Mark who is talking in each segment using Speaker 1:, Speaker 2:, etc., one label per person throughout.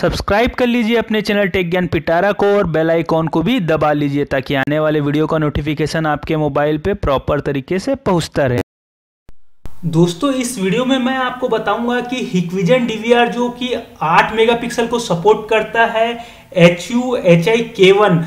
Speaker 1: subscribe कर लीजिए अपने चैनल टेक ज्ञान पिटारा को और बेल आइकॉन को भी दबा लीजिए ताकि आने वाले वीडियो का नोटिफिकेशन आपके मोबाइल पे प्रॉपर तरीके से पहुंचता रहे दोस्तों इस वीडियो में मैं आपको बताऊंगा कि हिकविजन डीवीआर जो कि 8 मेगापिक्सल को सपोर्ट करता है एच यू एच आई के वन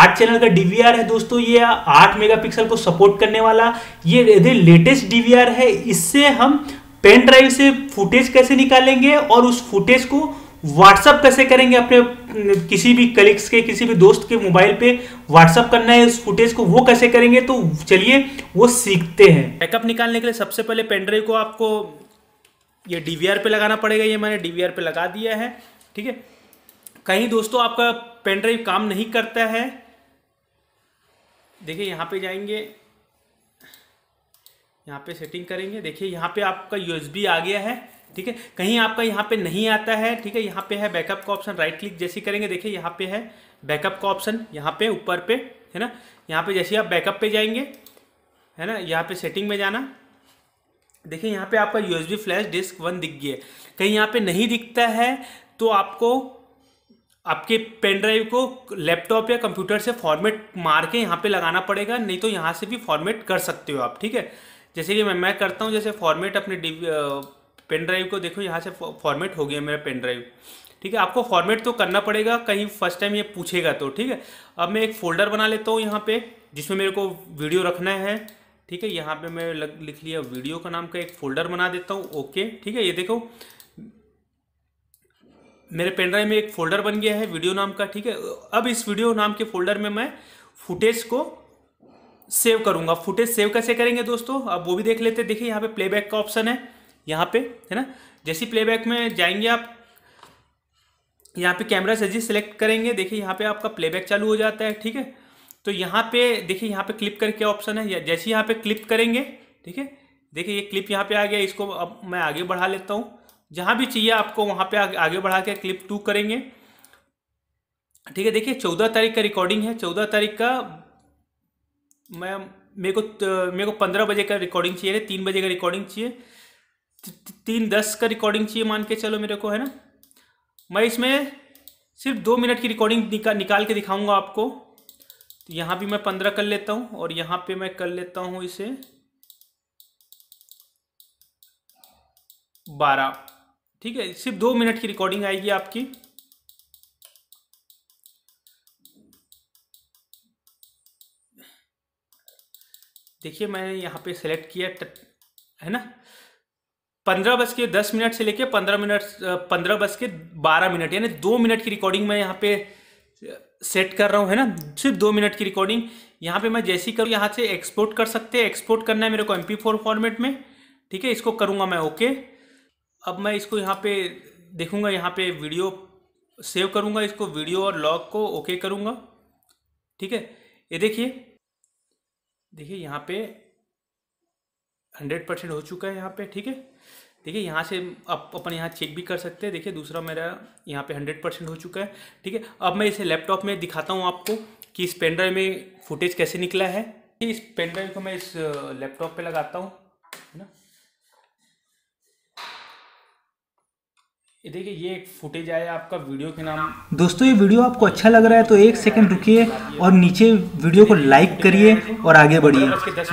Speaker 1: आठ चैनल का डीवीआर है दोस्तों ये आठ मेगा को सपोर्ट करने वाला ये यदि लेटेस्ट डीवीआर है इससे हम पेन ड्राइव से फुटेज कैसे निकालेंगे और उस फुटेज को व्हाट्सअप कैसे करेंगे अपने किसी भी कलीग्स के किसी भी दोस्त के मोबाइल पे व्हाट्सअप करना है इस फुटेज को वो कैसे करेंगे तो चलिए वो सीखते हैं बैकअप निकालने के लिए सबसे पहले पेनड्राइव को आपको ये डी पे लगाना पड़ेगा ये मैंने डी पे लगा दिया है ठीक है कहीं दोस्तों आपका पेनड्राइव काम नहीं करता है देखिए यहाँ पे जाएंगे यहाँ पे सेटिंग करेंगे देखिए यहाँ पे आपका यूएसबी आ गया है ठीक है कहीं आपका यहाँ पे नहीं आता है ठीक है यहाँ पे है बैकअप का ऑप्शन राइट क्लिक जैसे करेंगे देखिए यहाँ पे है बैकअप का ऑप्शन यहाँ पे ऊपर पे है ना यहाँ पे जैसे आप बैकअप पे जाएंगे है ना यहाँ पे सेटिंग में जाना देखिए यहाँ पे आपका यू फ्लैश डिस्क वन दिख गया कहीं यहाँ पे नहीं दिखता है तो आपको आपके पेन ड्राइव को लैपटॉप या कंप्यूटर से फॉर्मेट मार के यहाँ पे लगाना पड़ेगा नहीं तो यहाँ से भी फॉर्मेट कर सकते हो आप ठीक है जैसे कि मैं मैं करता हूँ जैसे फॉर्मेट अपने पेन ड्राइव को देखो यहाँ से फॉर्मेट हो गया मेरा पेन ड्राइव ठीक है आपको फॉर्मेट तो करना पड़ेगा कहीं फर्स्ट टाइम ये पूछेगा तो ठीक है अब मैं एक फ़ोल्डर बना लेता हूँ यहाँ पे जिसमें मेरे को वीडियो रखना है ठीक है यहाँ पे मैं लग, लिख लिया वीडियो का नाम का एक फ़ोल्डर बना देता हूँ ओके ठीक है ये देखो मेरे पेन ड्राइव में एक फ़ोल्डर बन गया है वीडियो नाम का ठीक है अब इस वीडियो नाम के फ़ोल्डर में मैं फुटेज को सेव करूँगा फुटेज सेव कैसे करेंगे दोस्तों अब वो भी देख लेते देखिए यहाँ पे प्लेबैक का ऑप्शन है यहाँ पे है ना जैसी प्लेबैक में जाएंगे आप यहाँ पे कैमरा सजी सेलेक्ट करेंगे देखिए यहाँ पे आपका प्लेबैक चालू हो जाता है ठीक है तो यहाँ पे देखिए यहाँ पे क्लिप करके ऑप्शन है जैसे यहाँ पे क्लिप करेंगे ठीक है देखिए ये क्लिप यहाँ पे आ गया इसको अब मैं आगे बढ़ा लेता हूँ जहाँ भी चाहिए आपको वहाँ पे आगे बढ़ा के क्लिप टू करेंगे ठीक है देखिए चौदह तारीख का रिकॉर्डिंग है चौदह तारीख का मैं मेरे को मेरे को पंद्रह बजे का रिकॉर्डिंग चाहिए तीन बजे का रिकॉर्डिंग चाहिए तीन दस का रिकॉर्डिंग चाहिए मान के चलो मेरे को है ना मैं इसमें सिर्फ दो मिनट की रिकॉर्डिंग निका, निकाल के दिखाऊंगा आपको तो यहाँ भी मैं पंद्रह कर लेता हूँ और यहाँ पे मैं कर लेता हूँ इसे बारह ठीक है सिर्फ दो मिनट की रिकॉर्डिंग आएगी आपकी देखिए मैंने यहाँ पे सेलेक्ट किया है ना पंद्रह बज के दस मिनट से लेके पंद्रह मिनट पंद्रह बज के बारह मिनट यानी दो मिनट की रिकॉर्डिंग मैं यहाँ पे सेट कर रहा हूँ है ना सिर्फ दो मिनट की रिकॉर्डिंग यहाँ पे मैं जैसी करूँ यहाँ से एक्सपोर्ट कर सकते हैं एक्सपोर्ट करना है मेरे को एम फॉर्मेट में ठीक है इसको करूँगा मैं ओके अब मैं इसको यहाँ पे देखूँगा यहाँ पे वीडियो सेव करूँगा इसको वीडियो और लॉग को ओके करूँगा ठीक है ये देखिए देखिए यहाँ पे हंड्रेड परसेंट हो चुका है यहाँ पे ठीक है देखिए यहाँ से अब अपन यहाँ चेक भी कर सकते हैं देखिए दूसरा मेरा यहाँ पे हंड्रेड परसेंट हो चुका है ठीक है अब मैं इसे लैपटॉप में दिखाता हूँ आपको कि इस पेन ड्राइव में फुटेज कैसे निकला है इस पेन ड्राइव को मैं इस लैपटॉप पे लगाता हूँ है ना ये देखिए ये एक फुटेज आया आपका वीडियो के नाम दोस्तों ये वीडियो आपको अच्छा लग रहा है तो एक सेकंड रुकिए और नीचे वीडियो को लाइक करिए और आगे बढ़िए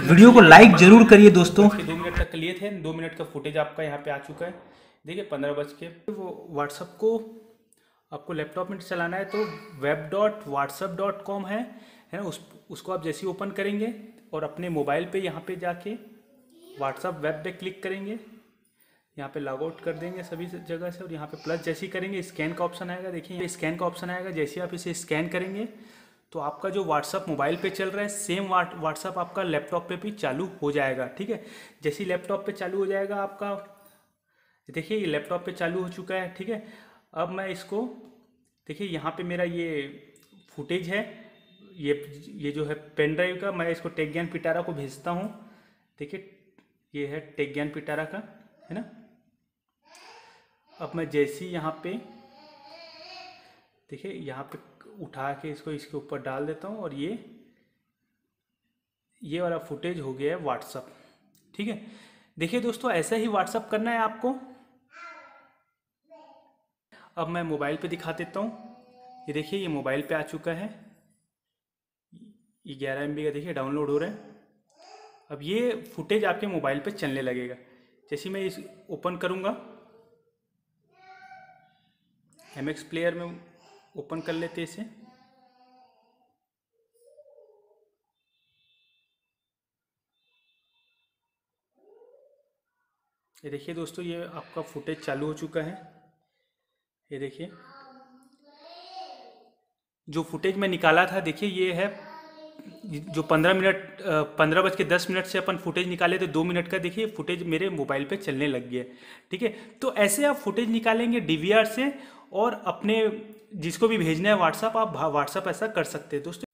Speaker 1: वीडियो को लाइक जरूर करिए दोस्तों दो मिनट तक लिए थे दो मिनट का फुटेज आपका यहाँ पे आ चुका है देखिए पंद्रह बज के वो व्हाट्सअप को आपको लैपटॉप में चलाना है तो web dot WhatsApp dot com है है ना उस उसको आप जैसे ओपन करेंगे और अपने मोबाइल पे यहाँ पे जाके व्हाट्सअप वेब पे क्लिक करेंगे यहाँ पे लॉग आउट कर देंगे सभी जगह से और यहाँ पे प्लस जैसे ही करेंगे स्कैन का ऑप्शन आएगा देखिए स्कैन का ऑप्शन आएगा जैसे ही आप इसे स्कैन करेंगे तो आपका जो व्हाट्सअप मोबाइल पे चल रहा है सेम व्हाट्सअप आपका लैपटॉप पे भी चालू हो जाएगा ठीक है जैसे ही लैपटॉप पे चालू हो जाएगा आपका देखिए ये लैपटॉप पे चालू हो चुका है ठीक है अब मैं इसको देखिए यहाँ पे मेरा ये फुटेज है ये ये जो है पेन ड्राइव का मैं इसको टेक ज्ञान पिटारा को भेजता हूँ देखिए ये है टेक ज्ञान पिटारा का है ना अब मैं जैसे ही यहाँ पे देखिए यहाँ पे उठा के इसको इसके ऊपर डाल देता हूँ और ये ये वाला फुटेज हो गया है व्हाट्सअप ठीक है देखिए दोस्तों ऐसा ही व्हाट्सअप करना है आपको अब मैं मोबाइल पे दिखा देता हूँ ये देखिए ये मोबाइल पे आ चुका है ये ग्यारह एम का देखिए डाउनलोड हो रहा है अब ये फुटेज आपके मोबाइल पे चलने लगेगा जैसे मैं इस ओपन करूँगा एम एक्स प्लेयर में ओपन कर लेते इसे ये देखिए दोस्तों ये आपका फुटेज चालू हो चुका है ये देखिए जो फुटेज मैं निकाला था देखिए ये है जो पंद्रह मिनट पंद्रह बज के दस मिनट से अपन फुटेज निकाले तो दो मिनट का देखिए फुटेज मेरे मोबाइल पे चलने लग गया ठीक है तो ऐसे आप फुटेज निकालेंगे डीवीआर से और अपने जिसको भी भेजना है व्हाट्सअप आप व्हाट्सअप ऐसा कर सकते हैं दोस्तों